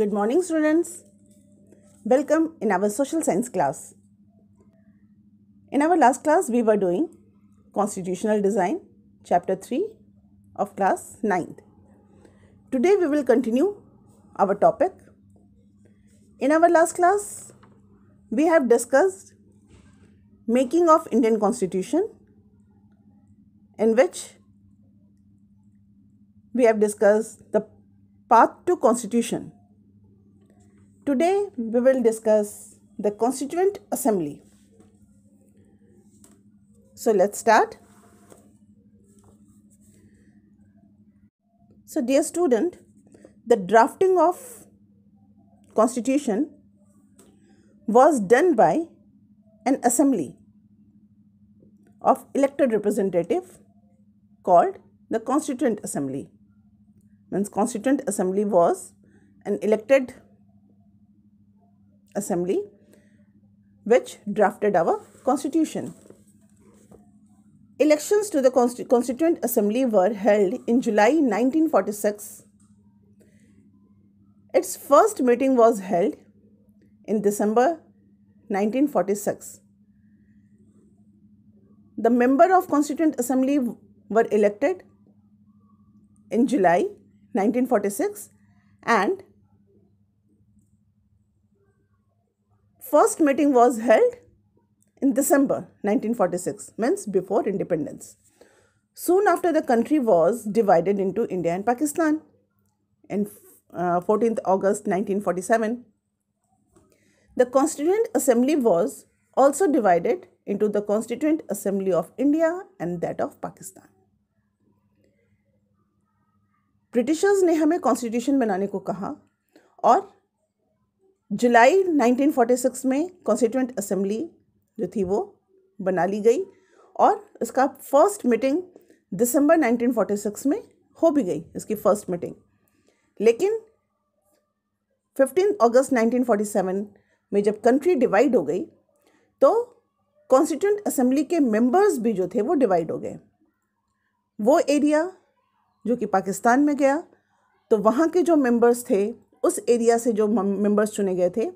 Good morning students. Welcome in our social science class. In our last class we were doing constitutional design chapter 3 of class 9. Today we will continue our topic. In our last class we have discussed making of Indian constitution in which we have discussed the path to constitution Today we will discuss the Constituent Assembly. So let's start. So dear student, the drafting of constitution was done by an assembly of elected representative called the constituent assembly means constituent assembly was an elected Assembly which drafted our constitution. Elections to the Constitu Constituent Assembly were held in July 1946. Its first meeting was held in December 1946. The member of Constituent Assembly were elected in July 1946 and first meeting was held in December 1946, means before independence. Soon after, the country was divided into India and Pakistan. In uh, 14th August 1947, the Constituent Assembly was also divided into the Constituent Assembly of India and that of Pakistan. Britishers ने हमें constitution बनाने को कहा और जुलाई 1946 में constituent assembly जो थी वो बना ली गई और इसका फर्स्ट मीटिंग दिसंबर 1946 में हो भी गई इसकी फर्स्ट मीटिंग लेकिन 15 अगस्त 1947 में जब कंट्री डिवाइड हो गई तो कॉन्स्टिट्यूंट असेंबली के मेंबर्स भी जो थे वो डिवाइड हो गए वो एरिया जो कि पाकिस्तान में गया तो वहाँ के जो मेंबर्स थे उस एरिया से जो मेंबर्स चुने गए थे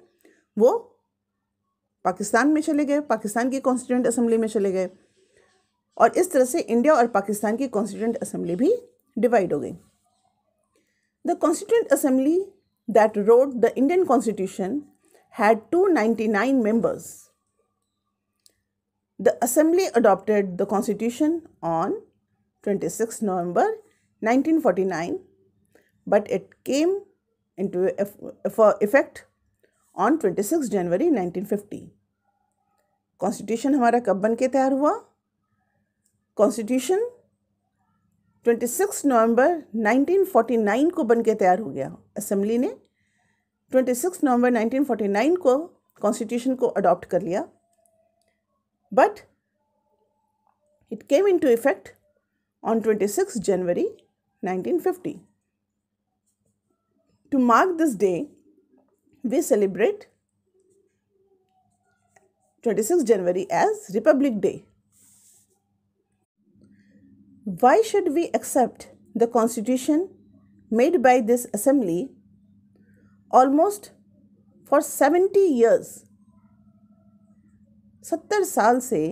वो पाकिस्तान में चले गए पाकिस्तान की कॉन्स्टिट्यूंट असम्बली में चले गए और इस तरह से इंडिया और पाकिस्तान की कॉन्स्टिट्यूंट असम्बली भी डिवाइड हो गई the constituent assembly that wrote the Indian constitution had two ninety nine the 299 adopted the constitution on twenty six November nineteen forty nine but it came into effect on 26 January 1950 constitution हमारा कब बन के तैयार हुआ constitution 26 November 1949 को बन के तैयार हो गया Assembly ने 26 November 1949 को कॉन्स्टिट्यूशन को अडॉप्ट कर लिया but it came into effect effect on 26 January 1950 To mark this day, we celebrate 26 January as Republic Day. Why should we accept the constitution made by this assembly almost for 70 years? 70 साल से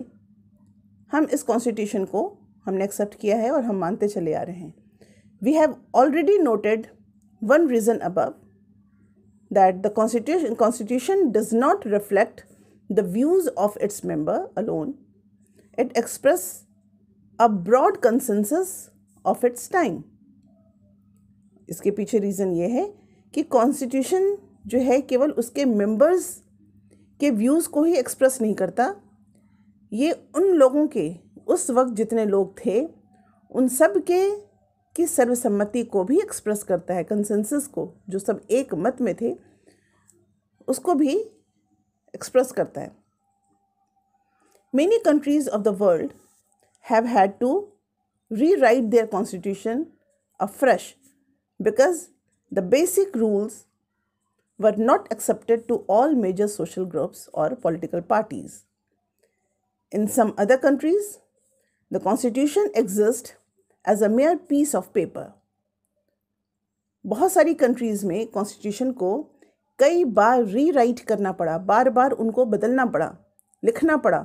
हम इस constitution को हमने accept किया है और हम मानते चले आ रहे हैं we have already noted one reason above that the constitution, constitution does not reflect the views of its member alone. It express a broad consensus of its time. इसके पीछे रीज़न ये है कि कॉन्स्टिट्यूशन जो है केवल उसके मेंबर्स के व्यूज़ को ही एक्सप्रेस नहीं करता ये उन लोगों के उस वक्त जितने लोग थे उन सब के की सर्वसम्मति को भी एक्सप्रेस करता है कंसेंसस को जो सब एक मत में थे उसको भी एक्सप्रेस करता है many countries of the world have had to rewrite their constitution afresh because the basic rules were not accepted to all major social groups और political parties in some other countries the constitution exist as a mere piece of paper बहुत सारी countries में constitution को कई बार rewrite करना पड़ा बार बार उनको बदलना पड़ा लिखना पड़ा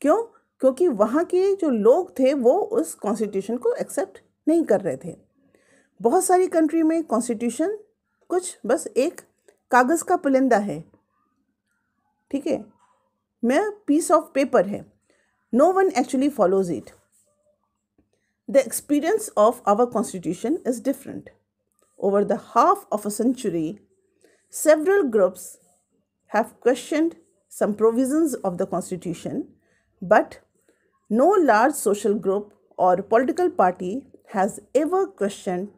क्यों क्योंकि वहाँ के जो लोग थे वो उस कॉन्स्टिट्यूशन को एक्सेप्ट नहीं कर रहे थे बहुत सारी कंट्री में कॉन्स्टिट्यूशन कुछ बस एक कागज़ का पुलिंदा है ठीक है मैं पीस ऑफ पेपर है no one actually follows it The experience of our constitution is different. Over the half of a century, several groups have questioned some provisions of the constitution, but no large social group or political party has ever questioned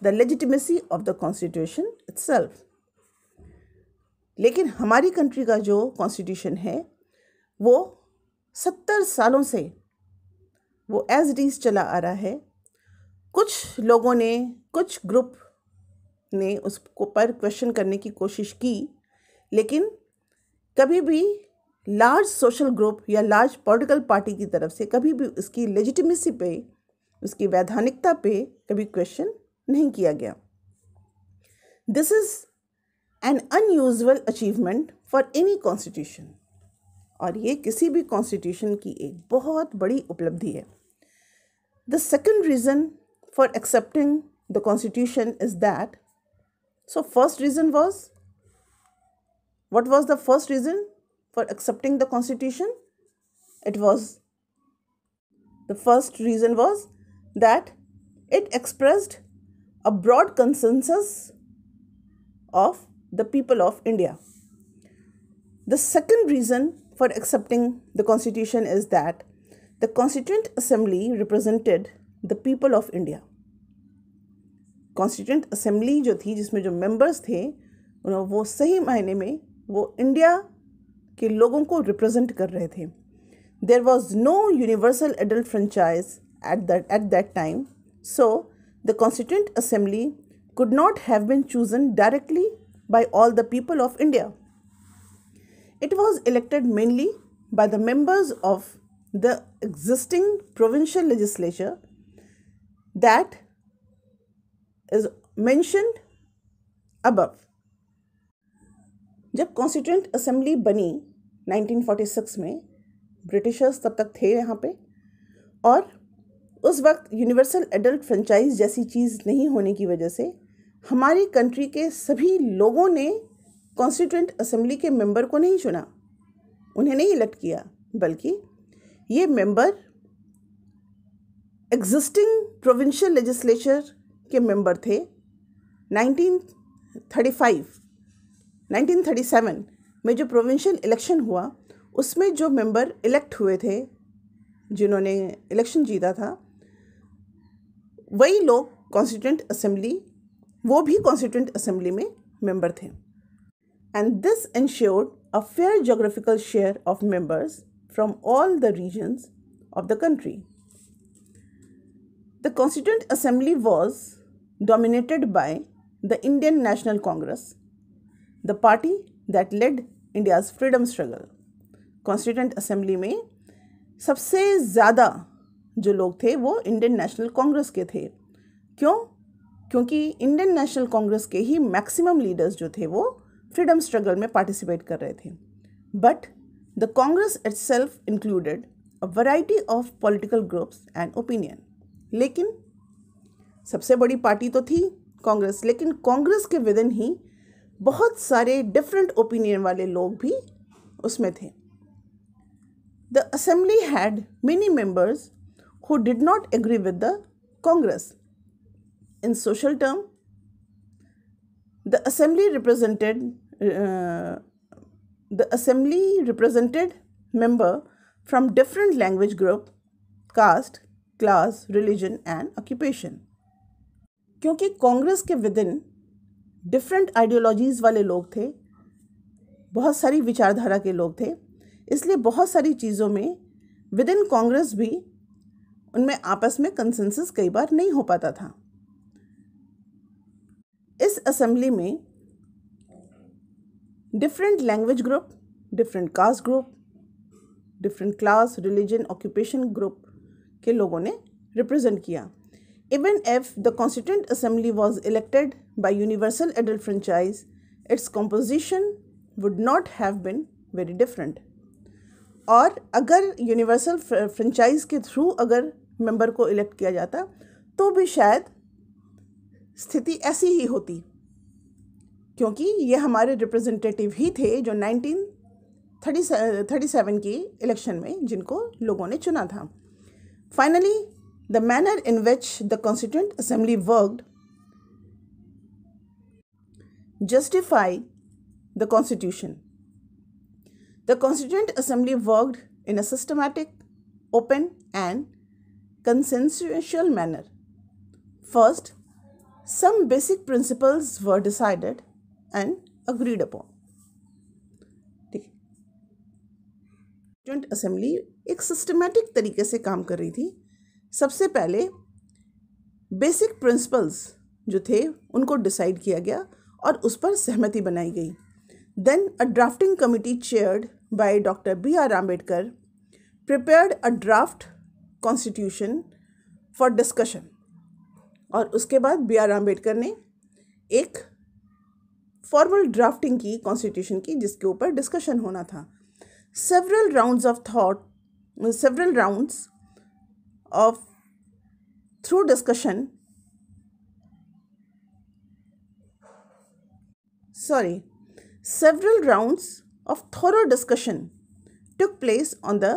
the legitimacy of the constitution itself. लेकिन हमारी country का जो constitution है वो सत्तर सालों से वो एज इट इज़ चला आ रहा है कुछ लोगों ने कुछ ग्रुप ने उसको पर क्वेश्चन करने की कोशिश की लेकिन कभी भी लार्ज सोशल ग्रुप या लार्ज पॉलिटिकल पार्टी की तरफ से कभी भी उसकी लेजिटिमेसी पे उसकी वैधानिकता पे कभी क्वेश्चन नहीं किया गया this is an unusual achievement for any constitution और ये किसी भी कॉन्स्टिट्यूशन की एक बहुत बड़ी उपलब्धि है The second reason for accepting the constitution is that so first reason was what was the first reason for accepting the constitution it was the first reason was that it expressed a broad consensus of the people of India. The second reason for accepting the constitution is that the Constituent Assembly represented the people of India. Constituent Assembly जो थी जिसमें जो members थे उन्होंने वो सही मायने में वो India के लोगों को represent कर रहे थे. There was no universal adult franchise at that at that time, so the Constituent Assembly could not have been chosen directly by all the people of India. It was elected mainly by the members of the existing provincial legislature that is mentioned above जब constituent assembly बनी 1946 में Britishers तब तक थे यहाँ पे और उस वक्त यूनिवर्सल एडल्ट फ्रेंचाइज जैसी चीज़ नहीं होने की वजह से हमारी कंट्री के सभी लोगों ने कॉन्स्टिट्यूंट असेंबली के मेंबर को नहीं चुना उन्हें नहीं इलेक्ट किया बल्कि ये मेंबर एग्जिस्टिंग प्रोविंशियल लेजिस्लेचर के मेंबर थे 1935 1937 में जो प्रोविंशियल इलेक्शन हुआ उसमें जो मेंबर इलेक्ट हुए थे जिन्होंने इलेक्शन जीता था वही लोग कॉन्स्टिट्यूंट असेंबली वो भी कॉन्स्टिट्यूंट असेंबली में मेंबर थे and this ensured a fair geographical share of members from all the regions of the country. The Constituent Assembly was dominated by the Indian National Congress, the party that led India's freedom struggle. Constituent assembly में सबसे ज़्यादा जो लोग थे वो Indian national Congress के थे क्यों क्योंकि इंडियन नेशनल कांग्रेस के ही मैक्सिमम लीडर्स जो थे वो फ्रीडम स्ट्रगल में पार्टिसिपेट कर रहे थे but The Congress itself included a variety of political groups and opinion. लेकिन सबसे बड़ी पार्टी तो थी कांग्रेस लेकिन कांग्रेस के विदिन ही बहुत सारे डिफरेंट ओपिनियन वाले लोग भी उसमें थे the assembly had many members who did not agree with the Congress in social term the assembly represented the assembly represented member from different language group, caste, class, religion and occupation. क्योंकि कांग्रेस के within different ideologies वाले लोग थे बहुत सारी विचारधारा के लोग थे इसलिए बहुत सारी चीज़ों में विद इन कांग्रेस भी उनमें आपस में कंसेंसस कई बार नहीं हो पाता था इस असेंबली में different language group different caste group different class religion occupation group ke logon ne represent kiya even if the constituent assembly was elected by universal adult franchise its composition would not have been very different और अगर universal franchise के through अगर member को elect किया जाता तो भी शायद स्थिति ऐसी ही होती क्योंकि ये हमारे रिप्रेजेंटेटिव ही थे जो नाइनटीन थर्टी थर्टी सेवन की इलेक्शन में जिनको लोगों ने चुना था finally the manner in which the constituent assembly worked justify the constitution the constituent assembly worked in a systematic open and consensual manner first some basic principles were decided and agreed upon ठीक joint assembly एक सिस्टमेटिक तरीके से काम कर रही थी सबसे पहले बेसिक प्रिंसिपल्स जो थे उनको डिसाइड किया गया और उस पर सहमति बनाई गई then a drafting committee chaired by doctor B R Ambedkar prepared a draft constitution for discussion और उसके बाद बी आर आम्बेडकर ने एक फॉर्मल ड्राफ्टिंग की कॉन्स्टिट्यूशन की जिसके ऊपर डिस्कशन होना था several rounds of thought several rounds of through discussion sorry several rounds of thorough discussion took place on the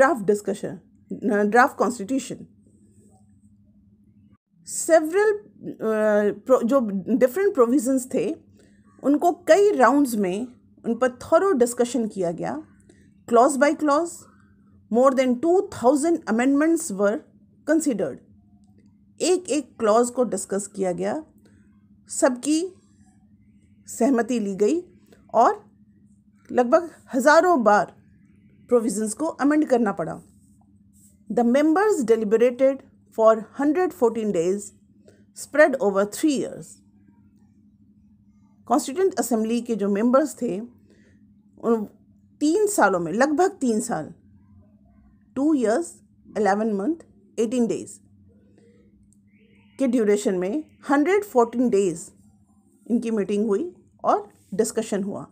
draft discussion draft constitution several जो डिफरेंट प्रोविजन्स थे उनको कई राउंड्स में उन पर थोरो डिस्कशन किया गया clause by clause more than two thousand amendments were considered एक एक क्लॉज को डिस्कस किया गया सबकी सहमति ली गई और लगभग हज़ारों बार प्रोविजंस को अमेंड करना पड़ा the members deliberated for hundred fourteen days spread over three years constituent assembly के जो मेंबर्स थे उन तीन सालों में लगभग तीन साल two years eleven month eighteen days के ड्यूरेशन में हंड्रेड फोर्टीन डेज इनकी मीटिंग हुई और डिस्कशन हुआ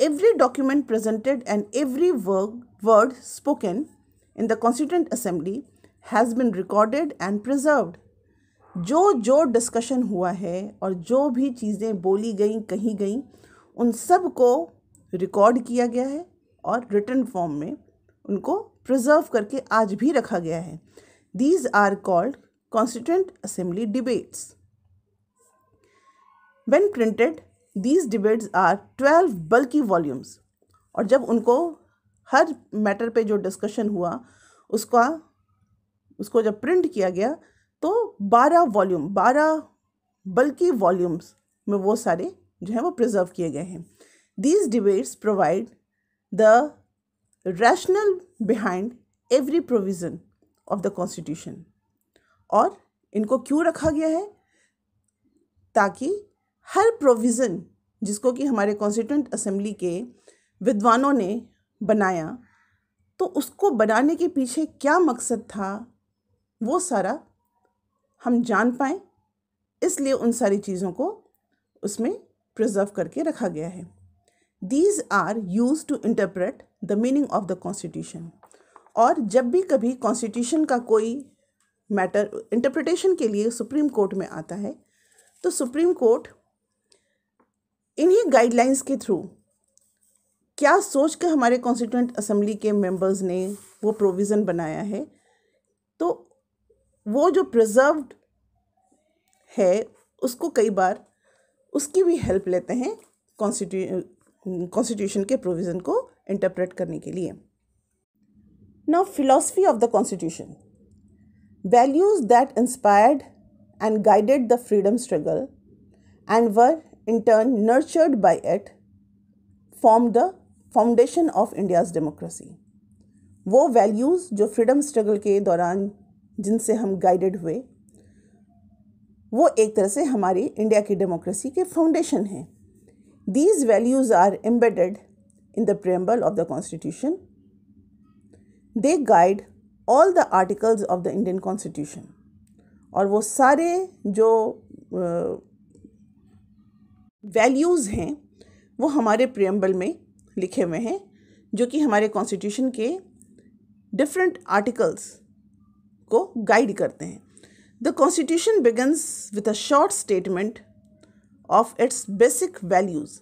every document presented and every word word spoken in the constituent assembly has been recorded and preserved जो जो डिस्कशन हुआ है और जो भी चीज़ें बोली गई कही गई उन सब को रिकॉर्ड किया गया है और रिटर्न फॉर्म में उनको प्रिजर्व करके आज भी रखा गया है these are called constituent assembly debates when printed these debates are twelve bulky volumes और जब उनको हर मैटर पे जो डिस्कशन हुआ उसका उसको जब प्रिंट किया गया तो बारह वॉल्यूम बारह बल्कि वॉल्यूम्स में वो सारे जो हैं वो प्रिजर्व किए गए हैं these debates provide the rationale behind every provision of the constitution और इनको क्यों रखा गया है ताकि हर प्रोविज़न जिसको कि हमारे कॉन्स्टिट्यूंट असेंबली के विद्वानों ने बनाया तो उसको बनाने के पीछे क्या मकसद था वो सारा हम जान पाएँ इसलिए उन सारी चीज़ों को उसमें प्रिजर्व करके रखा गया है these are used to interpret the meaning of the constitution और जब भी कभी कॉन्स्टिट्यूशन का कोई मैटर इंटरप्रिटेशन के लिए सुप्रीम कोर्ट में आता है तो सुप्रीम कोर्ट इन्हीं गाइडलाइंस के थ्रू क्या सोच के हमारे कॉन्स्टिट्यूंट असम्बली के मेंबर्स ने वो प्रोविज़न बनाया है तो वो जो प्रिजर्व है उसको कई बार उसकी भी हेल्प लेते हैं कॉन्स्टिट्यू कॉन्स्टिट्यूशन के प्रोविज़न को इंटरप्रेट करने के लिए now philosophy of the constitution values that inspired and guided the freedom struggle and were in turn nurtured by it form the foundation of India's democracy वो values जो freedom struggle के दौरान जिनसे हम गाइडेड हुए वो एक तरह से हमारी इंडिया की डेमोक्रेसी के फाउंडेशन हैं these values are embedded in the preamble of the constitution they guide all the articles of the Indian constitution और वो सारे जो वैल्यूज़ uh, हैं वो हमारे प्रियम्बल में लिखे हुए हैं जो कि हमारे कॉन्स्टिट्यूशन के डिफरेंट आर्टिकल्स को गाइड करते हैं the constitution begins with a short statement of its basic values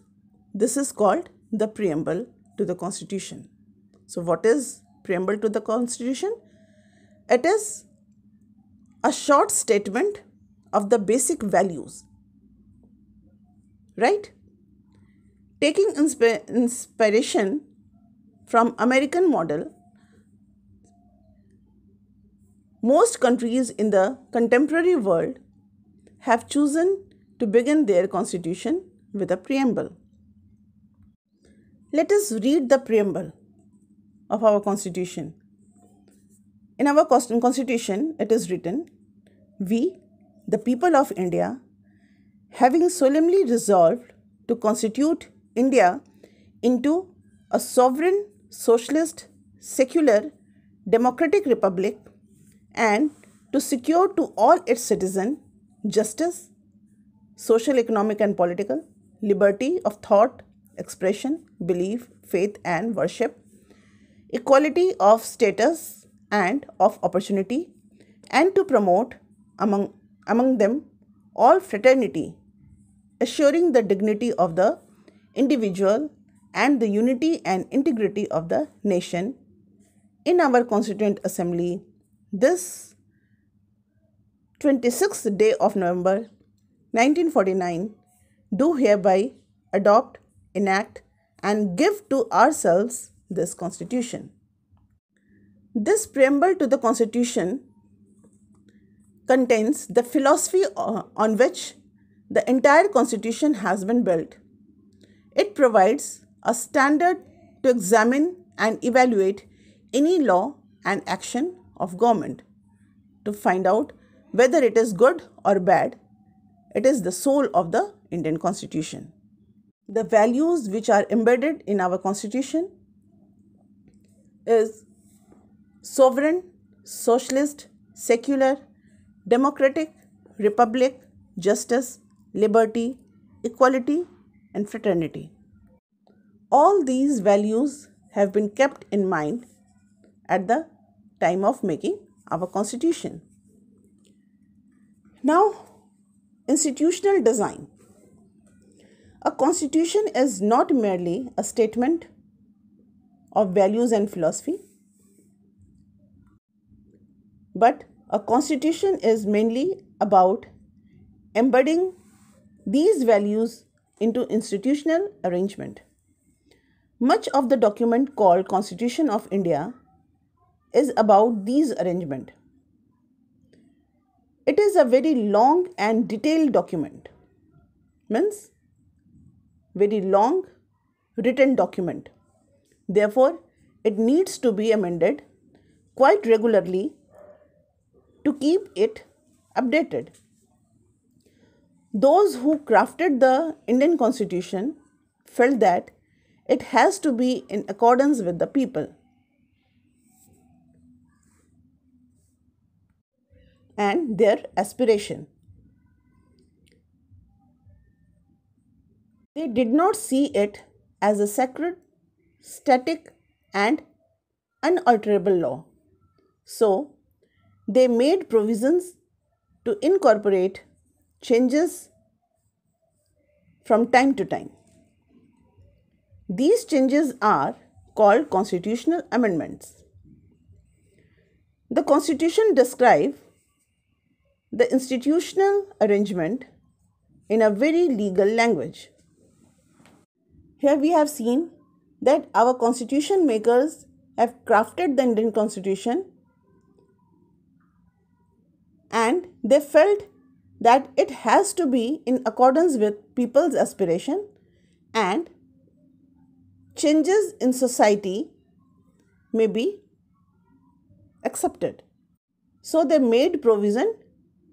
this is called the preamble to the constitution so what is preamble to the constitution it is a short statement of the basic values right taking inspiration from American model Most countries in the contemporary world have chosen to begin their constitution with a preamble. Let us read the preamble of our constitution. In our constitution, it is written We, the people of India, having solemnly resolved to constitute India into a sovereign, socialist, secular, democratic republic and to secure to all its citizens justice, social, economic, and political, liberty of thought, expression, belief, faith, and worship, equality of status and of opportunity, and to promote among, among them all fraternity, assuring the dignity of the individual and the unity and integrity of the nation. In our Constituent Assembly, this 26th day of November 1949 do hereby adopt, enact and give to ourselves this constitution. This preamble to the constitution contains the philosophy on which the entire constitution has been built. It provides a standard to examine and evaluate any law and action of government to find out whether it is good or bad. It is the soul of the Indian constitution. The values which are embedded in our constitution is sovereign, socialist, secular, democratic, republic, justice, liberty, equality and fraternity. All these values have been kept in mind at the time of making our constitution. Now, institutional design. A constitution is not merely a statement of values and philosophy, but a constitution is mainly about embedding these values into institutional arrangement. Much of the document called Constitution of India is about these arrangement. It is a very long and detailed document. Means very long written document. Therefore, it needs to be amended quite regularly to keep it updated. Those who crafted the Indian constitution felt that it has to be in accordance with the people. and their aspiration. They did not see it as a sacred, static, and unalterable law. So, they made provisions to incorporate changes from time to time. These changes are called constitutional amendments. The constitution describes the institutional arrangement in a very legal language. Here we have seen that our constitution makers have crafted the Indian constitution and they felt that it has to be in accordance with people's aspiration and changes in society may be accepted. So they made provision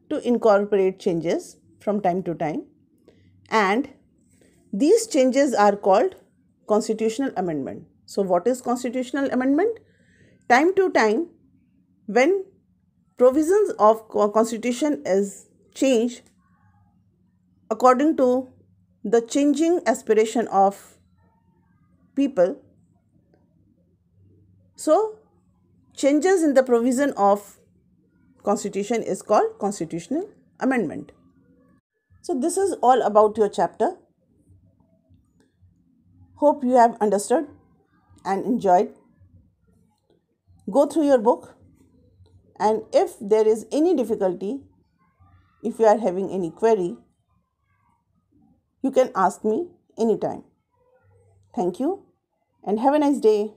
to incorporate changes from time to time and these changes are called constitutional amendment. So what is constitutional amendment? Time to time when provisions of constitution is changed according to the changing aspiration of people. So changes in the provision of constitution is called constitutional amendment. So this is all about your chapter. Hope you have understood and enjoyed. Go through your book and if there is any difficulty, if you are having any query, you can ask me anytime. Thank you and have a nice day.